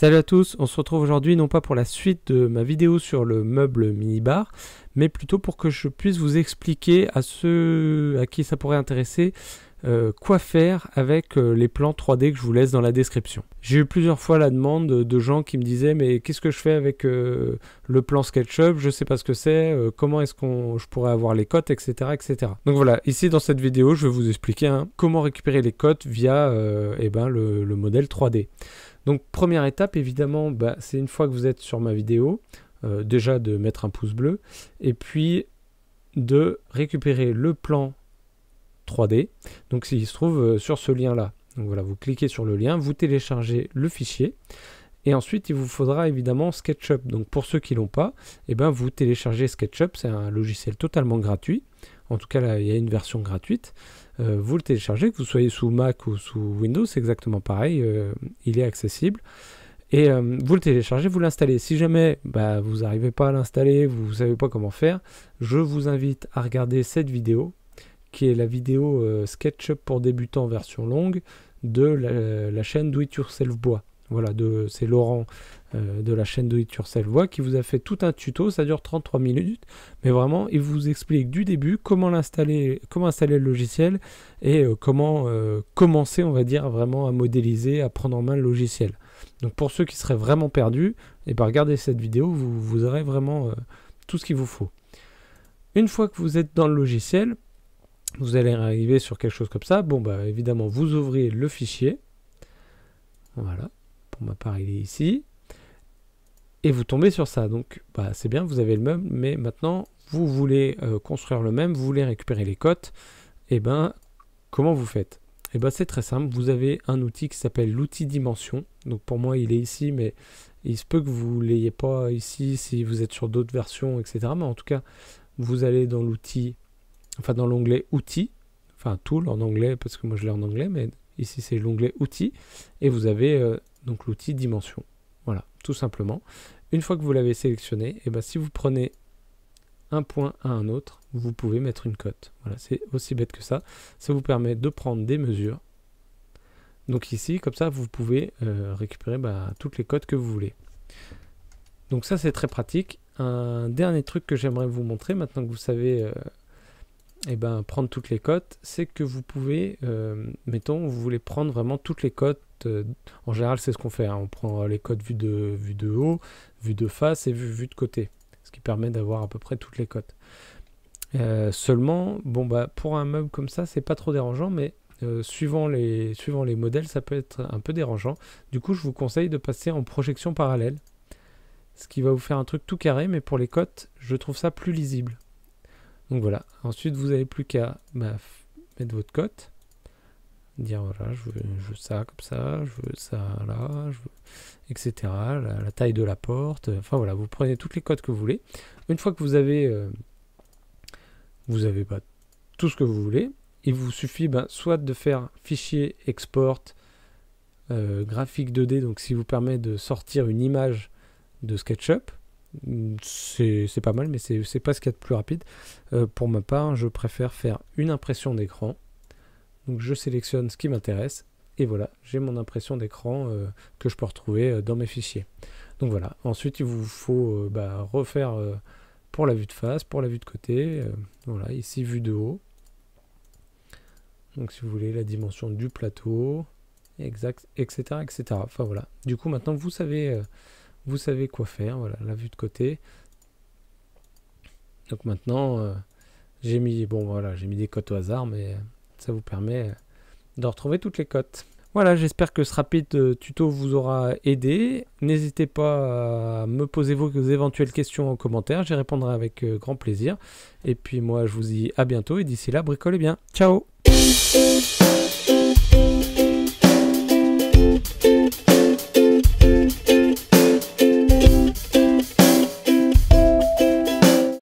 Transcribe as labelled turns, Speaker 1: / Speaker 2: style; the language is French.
Speaker 1: Salut à tous, on se retrouve aujourd'hui non pas pour la suite de ma vidéo sur le meuble minibar, mais plutôt pour que je puisse vous expliquer à ceux à qui ça pourrait intéresser euh, quoi faire avec euh, les plans 3D que je vous laisse dans la description. J'ai eu plusieurs fois la demande de gens qui me disaient mais qu'est-ce que je fais avec euh, le plan SketchUp, je ne sais pas ce que c'est, comment est-ce qu'on je pourrais avoir les cotes, etc., etc. Donc voilà, ici dans cette vidéo je vais vous expliquer hein, comment récupérer les cotes via eh ben, le, modèle 3D. Donc première étape évidemment bah, c'est une fois que vous êtes sur ma vidéo, déjà de mettre un pouce bleu et puis de récupérer le plan 3D. Donc il se trouve euh, sur ce lien-là. Donc voilà, vous cliquez sur le lien, vous téléchargez le fichier. Et ensuite, il vous faudra évidemment SketchUp. Donc pour ceux qui l'ont pas, eh ben, vous téléchargez SketchUp. C'est un logiciel totalement gratuit. En tout cas, il y a une version gratuite. Euh, vous le téléchargez, que vous soyez sous Mac ou sous Windows, c'est exactement pareil. Euh, il est accessible. Et vous le téléchargez, vous l'installez. Si jamais bah, vous n'arrivez pas à l'installer, vous ne savez pas comment faire, je vous invite à regarder cette vidéo qui est la vidéo euh, SketchUp pour débutants version longue de la, euh, chaîne Do It Yourself Bois. Voilà, c'est Laurent euh, de la chaîne Do It Yourself Bois qui vous a fait tout un tuto, ça dure 33 minutes, mais vraiment, il vous explique du début comment l'installer, comment installer le logiciel et comment commencer, on va dire, vraiment à modéliser, à prendre en main le logiciel. Donc pour ceux qui seraient vraiment perdus, et eh bien regardez cette vidéo, vous aurez vraiment tout ce qu'il vous faut. Une fois que vous êtes dans le logiciel, vous allez arriver sur quelque chose comme ça. Bon, bah évidemment, vous ouvrez le fichier. Voilà. Pour ma part, il est ici. Et vous tombez sur ça. Donc, bah, c'est bien, vous avez le même, mais maintenant, vous voulez euh, construire le même, vous voulez récupérer les cotes. Et eh ben, comment vous faites Et eh ben, c'est très simple. Vous avez un outil qui s'appelle l'outil dimension. Donc, pour moi, il est ici, mais il se peut que vous l'ayez pas ici si vous êtes sur d'autres versions, etc. Mais en tout cas, vous allez dans l'outil enfin dans l'onglet Outils, enfin Tool en anglais, parce que moi je l'ai en anglais, mais ici c'est l'onglet Outils, et vous avez euh, donc l'outil Dimension. Voilà, tout simplement. Une fois que vous l'avez sélectionné, et eh ben, si vous prenez un point à un autre, vous pouvez mettre une cote. Voilà, c'est aussi bête que ça. Ça vous permet de prendre des mesures. Donc ici, comme ça, vous pouvez euh, récupérer bah, toutes les cotes que vous voulez. Donc ça, c'est très pratique. Un dernier truc que j'aimerais vous montrer, maintenant que vous savez euh, et eh ben, prendre toutes les cotes, c'est que vous pouvez, euh, mettons, vous voulez prendre vraiment toutes les cotes. Euh, en général, c'est ce qu'on fait. Hein. on prend les cotes vues de, vue de haut, vues de face et vues vue de côté. Ce qui permet d'avoir à peu près toutes les cotes. Euh, seulement, bon, bah, pour un meuble comme ça, c'est pas trop dérangeant, mais suivant, les, suivant les modèles, ça peut être un peu dérangeant. Du coup, je vous conseille de passer en projection parallèle. Ce qui va vous faire un truc tout carré, mais pour les cotes, je trouve ça plus lisible. Donc voilà. Ensuite, vous n'avez plus qu'à bah, mettre votre cote. Dire voilà, je veux, ça comme ça, je veux ça là, etc. La, taille de la porte. Euh, enfin voilà, vous prenez toutes les cotes que vous voulez. Une fois que vous avez, euh, vous avez bah, tout ce que vous voulez, il vous suffit bah, soit de faire fichier export euh, graphique 2D, donc ce qui vous permet de sortir une image de SketchUp, c'est pas mal, mais c'est pas ce qu'il y a de plus rapide. Euh, pour ma part, je préfère faire une impression d'écran. Donc je sélectionne ce qui m'intéresse, et voilà, j'ai mon impression d'écran euh, que je peux retrouver euh, dans mes fichiers. Donc voilà, ensuite il vous faut bah, refaire pour la vue de face, pour la vue de côté, voilà, ici vue de haut. Donc si vous voulez la dimension du plateau, exact, etc. etc. Enfin voilà, du coup maintenant vous savez vous savez quoi faire, voilà, la vue de côté. Donc maintenant, euh, j'ai mis, bon voilà, j'ai mis des cotes au hasard, mais euh, ça vous permet euh, de retrouver toutes les cotes. Voilà, j'espère que ce rapide tuto vous aura aidé. N'hésitez pas à me poser vos éventuelles questions en commentaire, j'y répondrai avec grand plaisir. Et puis moi, je vous dis à bientôt et d'ici là, bricolez bien. Ciao